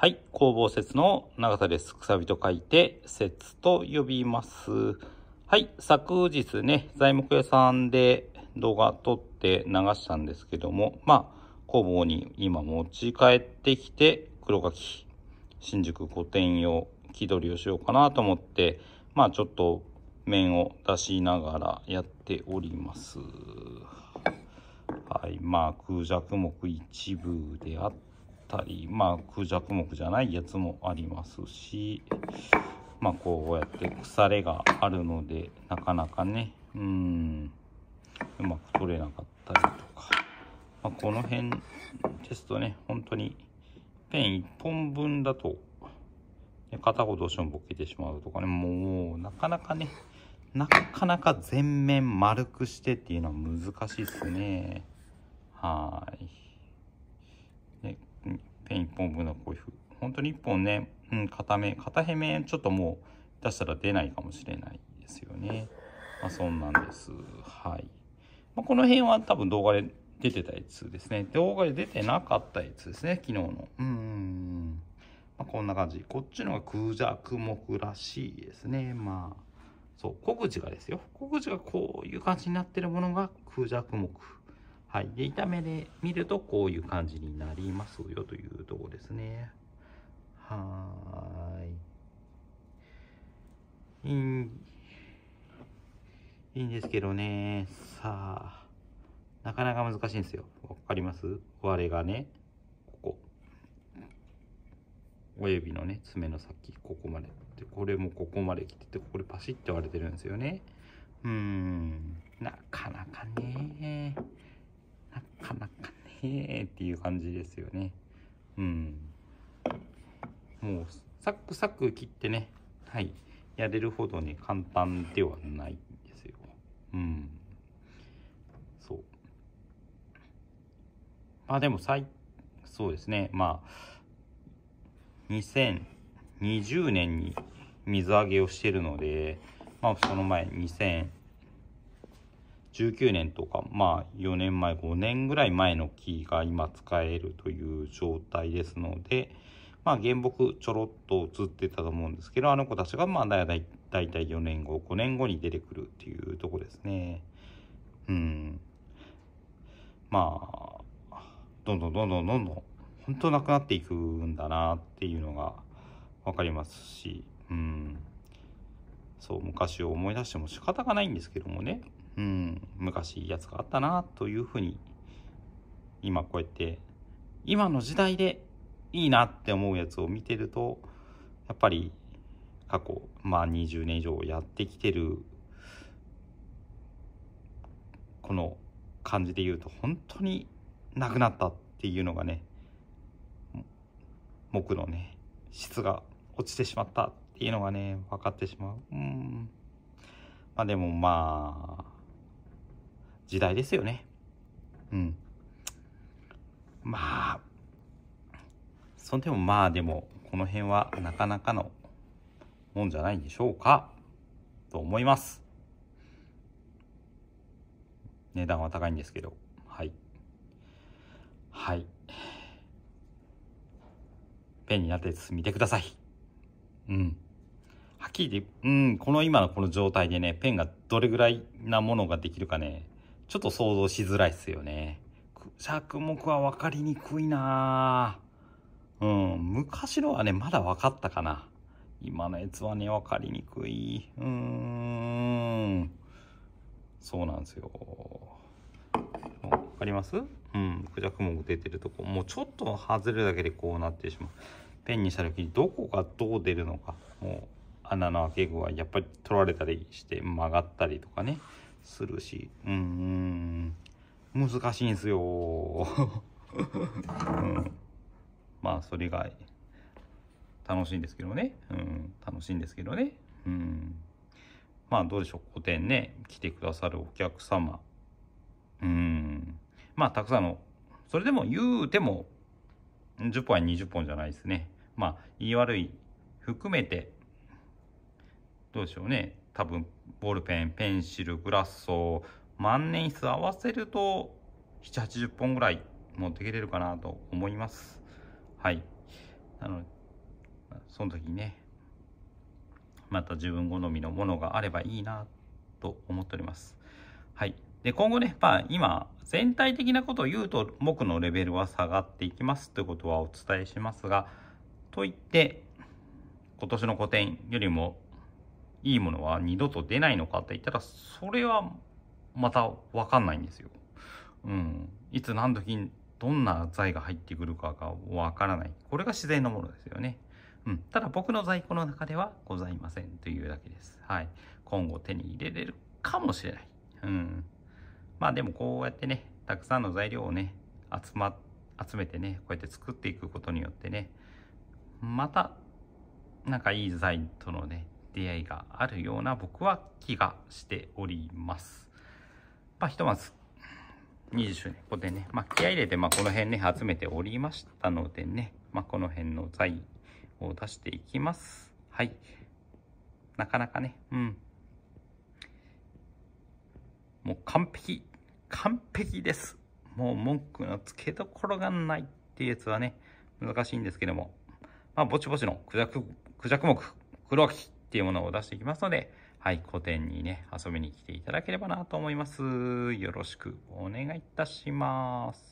はい、工房説の長田です。くさびと書いて、説と呼びます。はい、昨日ね、材木屋さんで動画撮って流したんですけども、まあ、工房に今持ち帰ってきて、黒柿、新宿御殿用、木取りをしようかなと思って、まあ、ちょっと面を出しながらやっております。はい、まあ、空弱目一部であって、たりまあクジャク目じゃないやつもありますしまあこうやって腐れがあるのでなかなかねうんうまく取れなかったりとか、まあ、この辺ですとね本当にペン1本分だと片方どうしてもボケてしまうとかねもうなかなかねなかなか全面丸くしてっていうのは難しいですね。はい。ペン1本分のこういうふう。本当に1本ね、うん、片目、片辺面、ちょっともう、出したら出ないかもしれないですよね。まあ、そんなんです。はい。まあ、この辺は多分動画で出てたやつですね。動画で出てなかったやつですね、昨日の。うん。まあ、こんな感じ。こっちのが空弱目らしいですね。まあ、そう、小口がですよ。小口がこういう感じになってるものが空弱目。はい。で、炒めで見るとこういう感じになりますよというとこですね。はーい。いん、いいんですけどね。さあ、なかなか難しいんですよ。わかります我がね、ここ。親指のね、爪の先、ここまで。で、これもここまで来てて、ここでパシッて割れてるんですよね。うーん、なかなかね。かなかねえっていう感じですよね。うん。もう、サクサク切ってね、はい、やれるほどね、簡単ではないんですよ。うん。そう。まあでも最、そうですね、まあ、2020年に水揚げをしてるので、まあその前2000、19年とか、まあ4年前、5年ぐらい前の木が今使えるという状態ですので、まあ原木ちょろっと映ってたと思うんですけど、あの子たちがまあだいたい4年後、5年後に出てくるっていうとこですね。うん。まあ、どんどんどんどんどんどん、本当なくなっていくんだなっていうのがわかりますし、うん。そう、昔を思い出しても仕方がないんですけどもね。うん、昔やつがあったなというふうに、今こうやって、今の時代でいいなって思うやつを見てると、やっぱり過去、まあ20年以上やってきてる、この感じで言うと、本当になくなったっていうのがね、僕のね、質が落ちてしまったっていうのがね、分かってしまう。うん。まあでもまあ、時代ですよね。うん。まあ、そんでもまあでも、この辺はなかなかのもんじゃないでしょうか、と思います。値段は高いんですけど、はい。はい。ペンになったやつ見てください。うん。はっきり言って、うん、この今のこの状態でね、ペンがどれぐらいなものができるかね、ちょっと想像しづらいっすよね。着目は分かりにくいなうん、昔のはね、まだ分かったかな。今のやつはね、分かりにくい。うーん。そうなんですよ。分かりますうん、着目出てるとこ。もうちょっと外れるだけでこうなってしまう。ペンにした時にどこがどう出るのか。もう穴の開け具合、やっぱり取られたりして曲がったりとかね。するし、うん、ん難しいんすよ、うん。まあ、それが楽しいんですけどね。うん、楽しいんですけどね。うん。まあ、どうでしょう。古典ね、来てくださるお客様。うん。まあ、たくさんの、それでも言うても、10本や20本じゃないですね。まあ、言い悪い含めて、どうでしょうね。多分ボールペンペンシルグラスソ万年筆合わせると780本ぐらい持ってきれるかなと思いますはいなのでその時にねまた自分好みのものがあればいいなと思っておりますはいで今後ね、まあ、今全体的なことを言うと僕のレベルは下がっていきますということはお伝えしますがといって今年の個展よりもいいものは二度と出ないのかって言ったら、それはまたわかんないんですよ。うん。いつ何時にどんな材が入ってくるかがわからない。これが自然のものですよね。うん。ただ僕の在庫の中ではございませんというだけです。はい。今後手に入れれるかもしれない。うん。まあでもこうやってね、たくさんの材料をね、集ま、集めてね、こうやって作っていくことによってね、また、なんかいい材とのね、出会いがあるような僕は気がしております。まあ、ひとまず、20周年、ここでね、まあ、気合入れて、まあ、この辺ね、集めておりましたのでね、まあ、この辺の材を出していきます。はい。なかなかね、うん。もう完璧、完璧です。もう文句のつけどころがないっていうやつはね、難しいんですけども、まあ、ぼちぼちのクジャク、クジャク目、黒木。っていうものを出していきますので、はい、古典にね、遊びに来ていただければなと思います。よろしくお願いいたします。